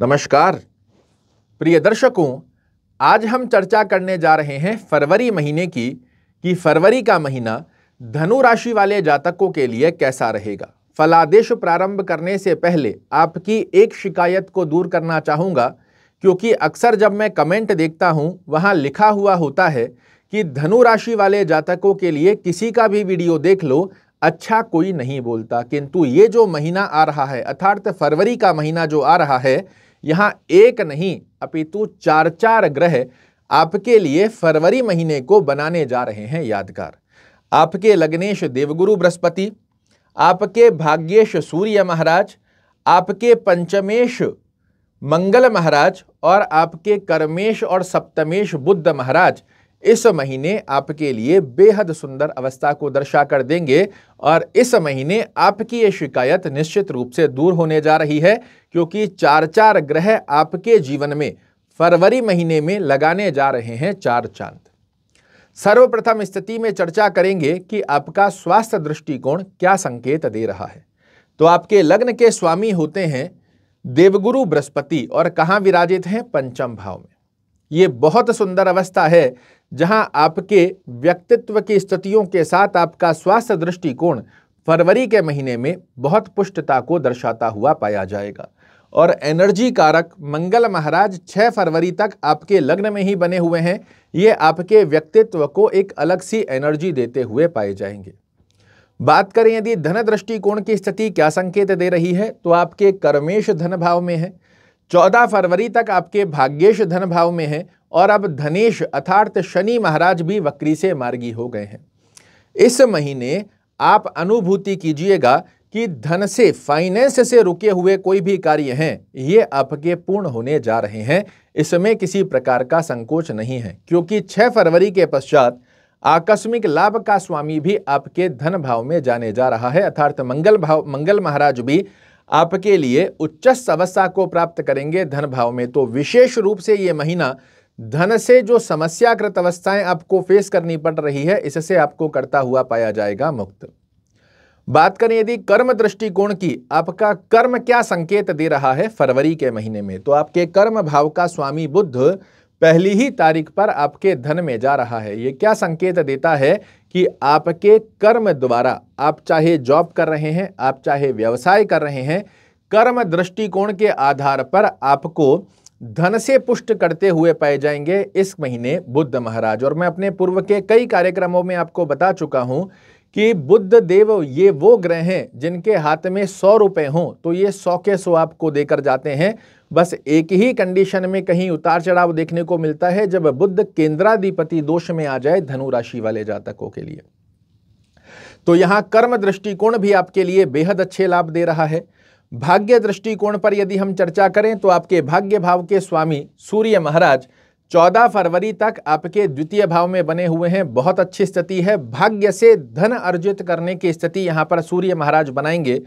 नमस्कार प्रिय दर्शकों आज हम चर्चा करने जा रहे हैं फरवरी महीने की कि फरवरी का महीना धनु राशि वाले जातकों के लिए कैसा रहेगा फलादेश प्रारंभ करने से पहले आपकी एक शिकायत को दूर करना चाहूँगा क्योंकि अक्सर जब मैं कमेंट देखता हूँ वहाँ लिखा हुआ होता है कि धनु राशि वाले जातकों के लिए किसी का भी वीडियो देख लो अच्छा कोई नहीं बोलता किंतु ये जो महीना आ रहा है अर्थात फरवरी का महीना जो आ रहा है यहाँ एक नहीं अपितु चार चार ग्रह आपके लिए फरवरी महीने को बनाने जा रहे हैं यादगार आपके लग्नेश देवगुरु बृहस्पति आपके भाग्येश सूर्य महाराज आपके पंचमेश मंगल महाराज और आपके कर्मेश और सप्तमेश बुद्ध महाराज इस महीने आपके लिए बेहद सुंदर अवस्था को दर्शा कर देंगे और इस महीने आपकी ये शिकायत निश्चित रूप से दूर होने जा रही है क्योंकि चार चार ग्रह आपके जीवन में फरवरी महीने में लगाने जा रहे हैं चार चांद सर्वप्रथम स्थिति में चर्चा करेंगे कि आपका स्वास्थ्य दृष्टिकोण क्या संकेत दे रहा है तो आपके लग्न के स्वामी होते हैं देवगुरु बृहस्पति और कहाँ विराजित हैं पंचम भाव में ये बहुत सुंदर अवस्था है जहां आपके व्यक्तित्व की स्थितियों के साथ आपका स्वास्थ्य दृष्टिकोण फरवरी के महीने में बहुत पुष्टता को दर्शाता हुआ पाया जाएगा और एनर्जी कारक मंगल महाराज 6 फरवरी तक आपके लग्न में ही बने हुए हैं ये आपके व्यक्तित्व को एक अलग सी एनर्जी देते हुए पाए जाएंगे बात करें यदि धन दृष्टिकोण की स्थिति क्या संकेत दे रही है तो आपके कर्मेश धन भाव में है चौदह फरवरी तक आपके भाग्येश धन भाव में है और अब धनेश अर्थात शनि महाराज भी वक्री से मार्गी हो गए हैं इस महीने आप अनुभूति कीजिएगा कि धन से फाइनेंस से रुके हुए कोई भी कार्य हैं ये आपके पूर्ण होने जा रहे हैं इसमें किसी प्रकार का संकोच नहीं है क्योंकि 6 फरवरी के पश्चात आकस्मिक लाभ का स्वामी भी आपके धन भाव में जाने जा रहा है अर्थात मंगल भाव मंगल महाराज भी आपके लिए उच्च समस्या को प्राप्त करेंगे धन भाव में तो विशेष रूप से ये महीना धन से जो समस्याकृत अवस्थाएं आपको फेस करनी पड़ रही है इससे आपको करता हुआ पाया जाएगा मुक्त बात करें यदि कर्म दृष्टिकोण की आपका कर्म क्या संकेत दे रहा है फरवरी के महीने में तो आपके कर्म भाव का स्वामी बुद्ध पहली ही तारीख पर आपके धन में जा रहा है ये क्या संकेत देता है कि आपके कर्म द्वारा आप चाहे जॉब कर रहे हैं आप चाहे व्यवसाय कर रहे हैं कर्म दृष्टिकोण के आधार पर आपको धन से पुष्ट करते हुए पाए जाएंगे इस महीने बुद्ध महाराज और मैं अपने पूर्व के कई कार्यक्रमों में आपको बता चुका हूं कि बुद्ध देव ये वो ग्रह हैं जिनके हाथ में सौ रुपए हों तो ये सौ के सौ आपको देकर जाते हैं बस एक ही कंडीशन में कहीं उतार चढ़ाव देखने को मिलता है जब बुद्ध केंद्राधिपति दोष में आ जाए धनु राशि वाले जातकों के लिए तो यहां कर्म दृष्टिकोण भी आपके लिए बेहद अच्छे लाभ दे रहा है भाग्य दृष्टिकोण पर यदि हम चर्चा करें तो आपके भाग्य भाव के स्वामी सूर्य महाराज चौदह फरवरी तक आपके द्वितीय भाव में बने हुए हैं बहुत अच्छी स्थिति है भाग्य से धन अर्जित करने की स्थिति यहाँ पर सूर्य महाराज बनाएंगे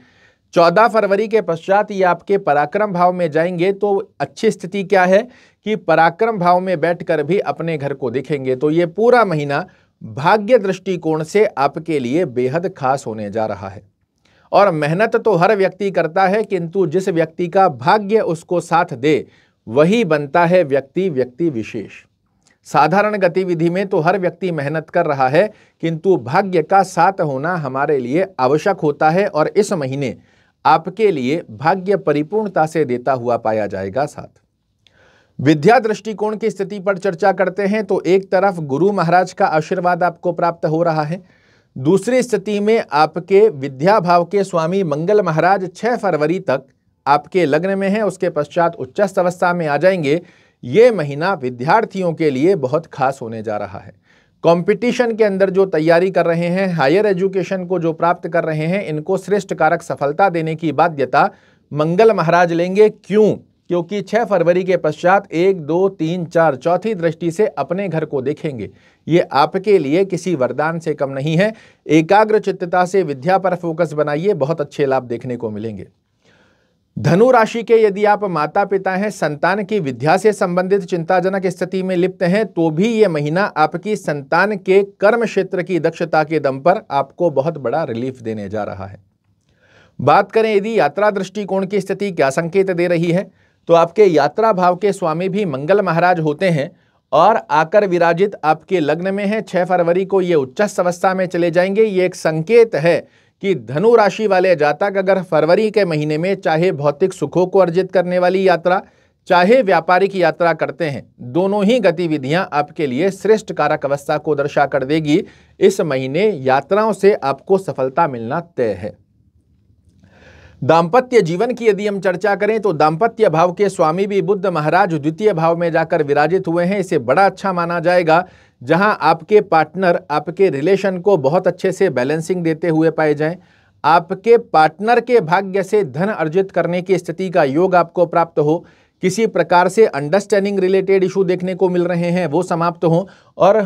चौदह फरवरी के पश्चात ये आपके पराक्रम भाव में जाएंगे तो अच्छी स्थिति क्या है कि पराक्रम भाव में बैठकर भी अपने घर को देखेंगे तो ये पूरा महीना भाग्य दृष्टिकोण से आपके लिए बेहद खास होने जा रहा है और मेहनत तो हर व्यक्ति करता है किंतु जिस व्यक्ति का भाग्य उसको साथ दे वही बनता है व्यक्ति व्यक्ति विशेष साधारण गतिविधि में तो हर व्यक्ति मेहनत कर रहा है किंतु भाग्य का साथ होना हमारे लिए आवश्यक होता है और इस महीने आपके लिए भाग्य परिपूर्णता से देता हुआ पाया जाएगा साथ विद्या दृष्टिकोण की स्थिति पर चर्चा करते हैं तो एक तरफ गुरु महाराज का आशीर्वाद आपको प्राप्त हो रहा है दूसरी स्थिति में आपके विद्या भाव के स्वामी मंगल महाराज छह फरवरी तक आपके लग्न में है उसके पश्चात उच्चस्थ अवस्था में आ जाएंगे ये महीना विद्यार्थियों के लिए बहुत खास होने जा रहा है कंपटीशन के अंदर जो तैयारी कर रहे हैं हायर एजुकेशन को जो प्राप्त कर रहे हैं इनको श्रेष्ठ कारक सफलता देने की बाध्यता मंगल महाराज लेंगे क्यों क्योंकि 6 फरवरी के पश्चात एक दो तीन चार चौथी दृष्टि से अपने घर को देखेंगे ये आपके लिए किसी वरदान से कम नहीं है एकाग्र चित्तता से विद्या पर फोकस बनाइए बहुत अच्छे लाभ देखने को मिलेंगे धनु राशि के यदि आप माता पिता हैं संतान की विद्या से संबंधित चिंताजनक स्थिति में लिप्त हैं तो भी ये महीना आपकी संतान के कर्म क्षेत्र की दक्षता के दम पर आपको बहुत बड़ा रिलीफ देने जा रहा है बात करें यदि यात्रा दृष्टिकोण की स्थिति क्या संकेत दे रही है तो आपके यात्रा भाव के स्वामी भी मंगल महाराज होते हैं और आकर विराजित आपके लग्न में है छः फरवरी को ये उच्चस्थ अवस्था में चले जाएंगे ये एक संकेत है कि धनु राशि वाले जातक अगर फरवरी के महीने में चाहे भौतिक सुखों को अर्जित करने वाली यात्रा चाहे व्यापारिक यात्रा करते हैं दोनों ही गतिविधियां आपके लिए श्रेष्ठ कारक अवस्था को दर्शा कर देगी इस महीने यात्राओं से आपको सफलता मिलना तय है दाम्पत्य जीवन की यदि हम चर्चा करें तो दाम्पत्य भाव के स्वामी भी बुद्ध महाराज द्वितीय भाव में जाकर विराजित हुए हैं इसे बड़ा अच्छा माना जाएगा जहां आपके पार्टनर आपके रिलेशन को बहुत अच्छे से बैलेंसिंग देते हुए पाए जाएं आपके पार्टनर के भाग्य से धन अर्जित करने की स्थिति का योग आपको प्राप्त हो किसी प्रकार से अंडरस्टैंडिंग रिलेटेड इशू देखने को मिल रहे हैं वो समाप्त हों और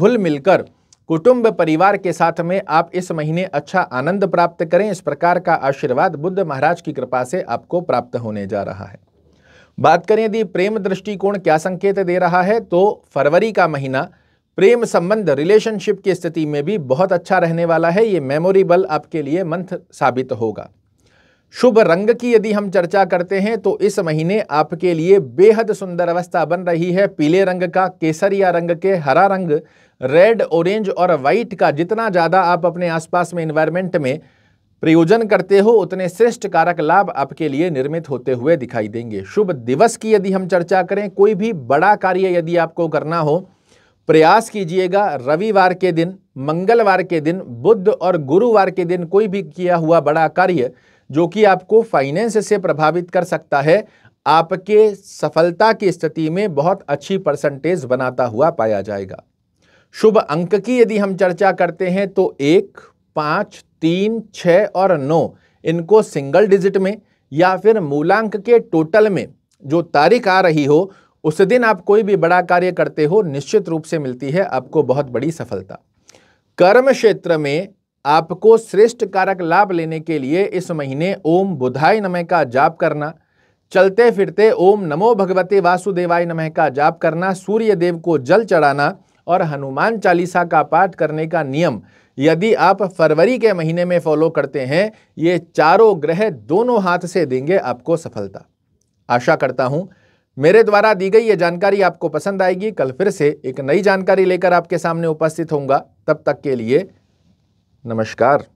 घुल मिलकर कुटुंब परिवार के साथ में आप इस महीने अच्छा आनंद प्राप्त करें इस प्रकार का आशीर्वाद बुद्ध महाराज की कृपा से आपको प्राप्त होने जा रहा है बात करें यदि प्रेम दृष्टिकोण क्या संकेत दे रहा है तो फरवरी का महीना प्रेम संबंध रिलेशनशिप की स्थिति में भी बहुत अच्छा रहने वाला है ये मेमोरेबल आपके लिए मंथ साबित होगा शुभ रंग की यदि हम चर्चा करते हैं तो इस महीने आपके लिए बेहद सुंदर अवस्था बन रही है पीले रंग का केसरिया रंग के हरा रंग रेड ऑरेंज और वाइट का जितना ज़्यादा आप अपने आसपास में इन्वायरमेंट में प्रयोजन करते हो उतने श्रेष्ठ कारक लाभ आपके लिए निर्मित होते हुए दिखाई देंगे शुभ दिवस की यदि हम चर्चा करें कोई भी बड़ा कार्य यदि आपको करना हो प्रयास कीजिएगा रविवार के दिन मंगलवार के दिन बुध और गुरुवार के दिन कोई भी किया हुआ बड़ा कार्य जो कि आपको फाइनेंस से प्रभावित कर सकता है आपके सफलता की स्थिति में बहुत अच्छी परसेंटेज बनाता हुआ पाया जाएगा शुभ अंक की यदि हम चर्चा करते हैं तो एक पाँच तीन छ और नौ इनको सिंगल डिजिट में या फिर मूलांक के टोटल में जो तारीख आ रही हो उस दिन आप कोई भी बड़ा कार्य करते हो निश्चित रूप से मिलती है आपको बहुत बड़ी सफलता कर्म क्षेत्र में आपको श्रेष्ठ कारक लाभ लेने के लिए इस महीने ओम बुधाय नमः का जाप करना चलते फिरते ओम नमो भगवते वासुदेवाय नमः का जाप करना सूर्य देव को जल चढ़ाना और हनुमान चालीसा का पाठ करने का नियम यदि आप फरवरी के महीने में फॉलो करते हैं ये चारों ग्रह दोनों हाथ से देंगे आपको सफलता आशा करता हूँ मेरे द्वारा दी गई ये जानकारी आपको पसंद आएगी कल फिर से एक नई जानकारी लेकर आपके सामने उपस्थित होंगे तब तक के लिए नमस्कार